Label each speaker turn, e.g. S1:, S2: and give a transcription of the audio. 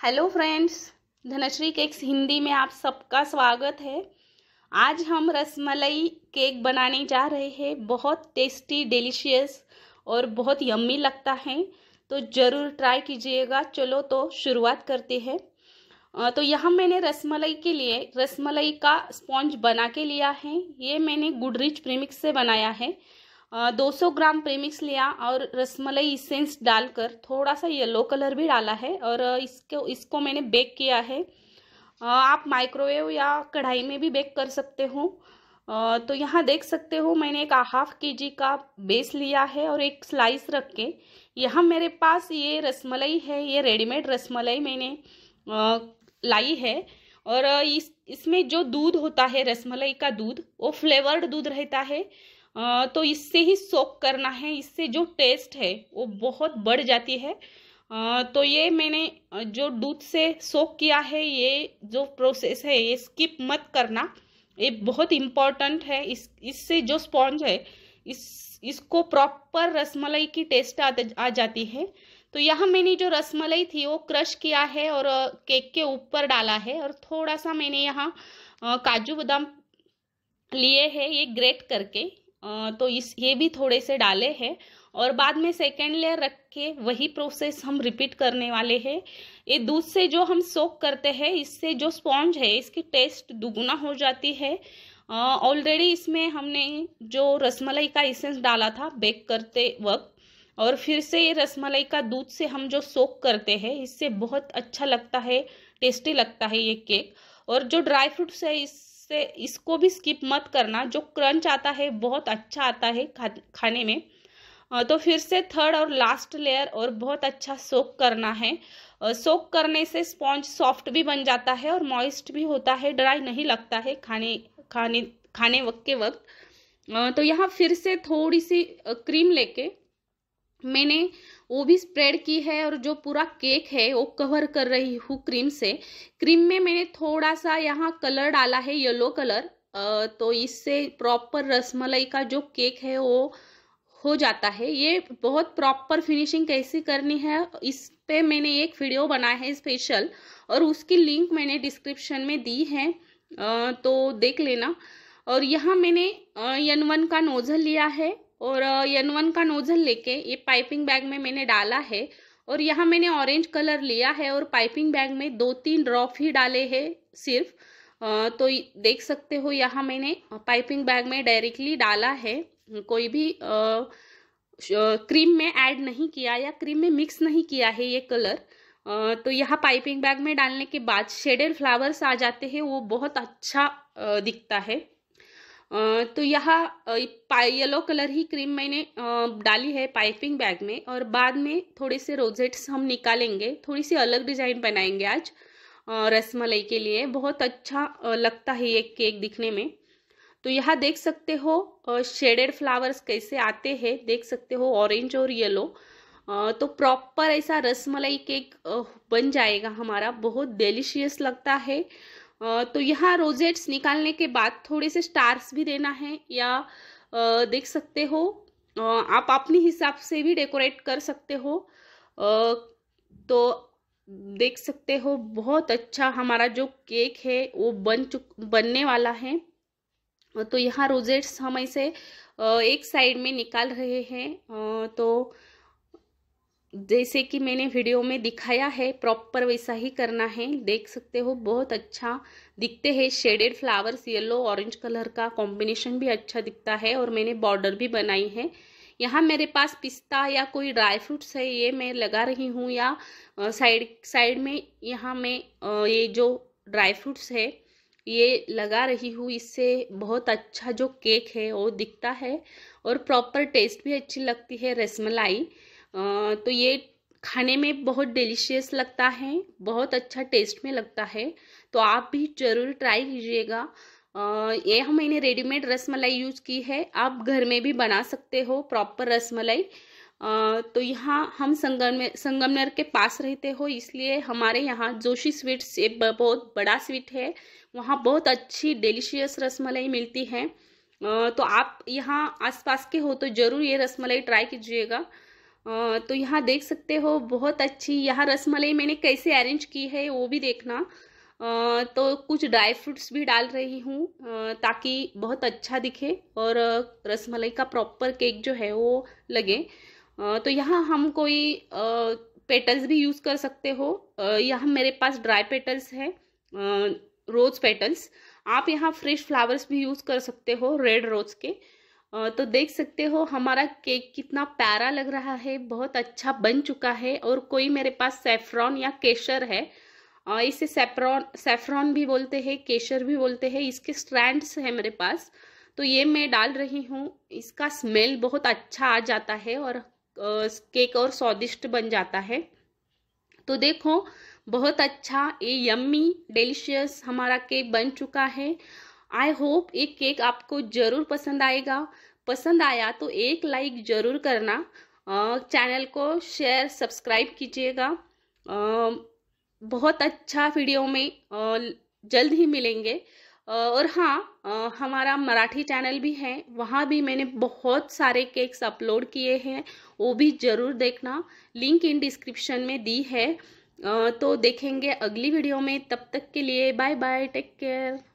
S1: hello friends Dhanashree cakes Hindi में आप सबका स्वागत है आज हम रसमलाई केक बनाने जा रहे हैं बहुत टेस्टी डिलीशियस और बहुत यम्मी लगता है तो ज़रूर ट्राई कीजिएगा चलो तो शुरुआत करते हैं तो यहाँ मैंने रसमलाई के लिए रसमलाई का स्पॉन्ज बना के लिया है ये मैंने गुडरिच प्रीमिक्स से बनाया है 200 ग्राम प्रीमिक्स लिया और रसमलाई इसेंस डालकर थोड़ा सा येलो कलर भी डाला है और इसको इसको मैंने बेक किया है आप माइक्रोवेव या कढ़ाई में भी बेक कर सकते हो तो यहाँ देख सकते हो मैंने एक हाफ के जी का बेस लिया है और एक स्लाइस रख के यहाँ मेरे पास ये रसमलाई है ये रेडीमेड रसमलाई मैंने लाई है और इस इसमें जो दूध होता है रसमलाई का दूध वो फ्लेवर्ड दूध रहता है तो इससे ही सोक करना है इससे जो टेस्ट है वो बहुत बढ़ जाती है तो ये मैंने जो दूध से सोक किया है ये जो प्रोसेस है ये स्किप मत करना ये बहुत इम्पॉर्टेंट है इस इससे जो स्पॉन्ज है इस इसको प्रॉपर रसमलाई की टेस्ट आ, आ जाती है तो यहाँ मैंने जो रसमलाई थी वो क्रश किया है और केक के ऊपर डाला है और थोड़ा सा मैंने यहाँ काजू बादाम लिए हैं ये ग्रेट करके तो इस ये भी थोड़े से डाले हैं और बाद में सेकेंड लेयर रख के वही प्रोसेस हम रिपीट करने वाले हैं ये दूध से जो हम सोक करते हैं इससे जो स्पॉन्ज है इसकी टेस्ट दुगुना हो जाती है ऑलरेडी इसमें हमने जो रसमलाई का इसेंस डाला था बेक करते वक्त और फिर से ये रसमलाई का दूध से हम जो सोक करते हैं इससे बहुत अच्छा लगता है टेस्टी लगता है ये केक और जो ड्राई फ्रूट्स है इससे इसको भी स्किप मत करना जो क्रंच आता है बहुत अच्छा आता है खा, खाने में तो फिर से थर्ड और लास्ट लेयर और बहुत अच्छा सोक करना है सोक करने से स्पॉन्ज सॉफ्ट भी बन जाता है और मॉइस्ट भी होता है ड्राई नहीं लगता है खाने खाने खाने वक्त के वक्त तो यहाँ फिर से थोड़ी सी क्रीम लेके मैंने वो भी स्प्रेड की है और जो पूरा केक है वो कवर कर रही हूँ क्रीम से क्रीम में मैंने थोड़ा सा यहाँ कलर डाला है येलो कलर तो इससे प्रॉपर रसमलाई का जो केक है वो हो जाता है ये बहुत प्रॉपर फिनिशिंग कैसी करनी है इस पे मैंने एक वीडियो बनाया है स्पेशल और उसकी लिंक मैंने डिस्क्रिप्शन में दी है तो देख लेना और यहाँ मैंने यन वन का नोज़ल लिया है और एन वन का नोजल लेके ये पाइपिंग बैग में मैंने डाला है और यहाँ मैंने ऑरेंज कलर लिया है और पाइपिंग बैग में दो तीन ड्रॉप ही डाले हैं सिर्फ तो देख सकते हो यहाँ मैंने पाइपिंग बैग में डायरेक्टली डाला है कोई भी क्रीम में ऐड नहीं किया या क्रीम में मिक्स नहीं किया है ये कलर तो यहाँ पाइपिंग बैग में डालने के बाद शेडेड फ्लावर्स आ जाते हैं वो बहुत अच्छा दिखता है तो यहाँ येलो कलर ही क्रीम मैंने डाली है पाइपिंग बैग में और बाद में थोड़े से रोजेट्स हम निकालेंगे थोड़ी सी अलग डिजाइन बनाएंगे आज रसमलाई के लिए बहुत अच्छा लगता है ये केक दिखने में तो यहाँ देख सकते हो शेडेड फ्लावर्स कैसे आते हैं देख सकते हो ऑरेंज और येलो तो प्रॉपर ऐसा रसमलाई केक बन जाएगा हमारा बहुत डेलिशियस लगता है तो यहाँ रोजेट्स निकालने के बाद थोड़े से स्टार्स भी देना है या देख सकते हो आप अपने हिसाब से भी डेकोरेट कर सकते हो तो देख सकते हो बहुत अच्छा हमारा जो केक है वो बन चुक बनने वाला है तो यहाँ रोजेट्स हम ऐसे एक साइड में निकाल रहे हैं तो जैसे कि मैंने वीडियो में दिखाया है प्रॉपर वैसा ही करना है देख सकते हो बहुत अच्छा दिखते हैं shaded flowers yellow orange colour का कॉम्बिनेशन भी अच्छा दिखता है और मैंने बॉर्डर भी बनाई है यहाँ मेरे पास पिस्ता या कोई ड्राई फ्रूट्स है ये मैं लगा रही हूँ या साइड साइड में यहाँ मैं ये जो ड्राई फ्रूट्स है ये लगा रही हूँ इससे बहुत अच्छा जो केक है वो दिखता है और प्रॉपर टेस्ट भी अच्छी लगती है रसमलाई तो ये खाने में बहुत डिलीशियस लगता है बहुत अच्छा टेस्ट में लगता है तो आप भी ज़रूर ट्राई कीजिएगा ये हम मैंने रेडीमेड रसमलाई यूज़ की है आप घर में भी बना सकते हो प्रॉपर रसमलाई तो यहाँ हम संगम संगमनर के पास रहते हो इसलिए हमारे यहाँ जोशी स्वीट्स ये बहुत बड़ा स्वीट है वहाँ बहुत अच्छी डिलीशियस रसमलाई मिलती है तो आप यहाँ आसपास के हो तो ज़रूर ये रसमलाई ट्राई कीजिएगा तो यहाँ देख सकते हो बहुत अच्छी यहाँ रसमलाई मैंने कैसे अरेंज की है वो भी देखना तो कुछ ड्राई फ्रूट्स भी डाल रही हूँ ताकि बहुत अच्छा दिखे और रसमलाई का प्रॉपर केक जो है वो लगे तो यहाँ हम कोई पेटल्स भी यूज़ कर सकते हो यहाँ मेरे पास ड्राई पेटल्स है रोज़ पेटल्स आप यहाँ फ्रेश फ्लावर्स भी यूज़ कर सकते हो रेड रोज़ के तो देख सकते हो हमारा केक कितना प्यारा लग रहा है बहुत अच्छा बन चुका है और कोई मेरे पास सेफ्रॉन या केशर है इसे सेफ्रॉन सेफ्रॉन भी बोलते हैं केशर भी बोलते हैं इसके स्ट्रैंड्स हैं मेरे पास तो ये मैं डाल रही हूँ इसका स्मेल बहुत अच्छा आ जाता है और केक और स्वादिष्ट बन जाता है तो देखो बहुत अच्छा ये यम्मी डेलिशियस हमारा केक बन चुका है आई होप एक केक आपको ज़रूर पसंद आएगा पसंद आया तो एक लाइक ज़रूर करना चैनल को शेयर सब्सक्राइब कीजिएगा बहुत अच्छा वीडियो में जल्द ही मिलेंगे और हाँ हमारा मराठी चैनल भी है वहाँ भी मैंने बहुत सारे केक्स अपलोड किए हैं वो भी ज़रूर देखना लिंक इन डिस्क्रिप्शन में दी है तो देखेंगे अगली वीडियो में तब तक के लिए बाय बाय टेक केयर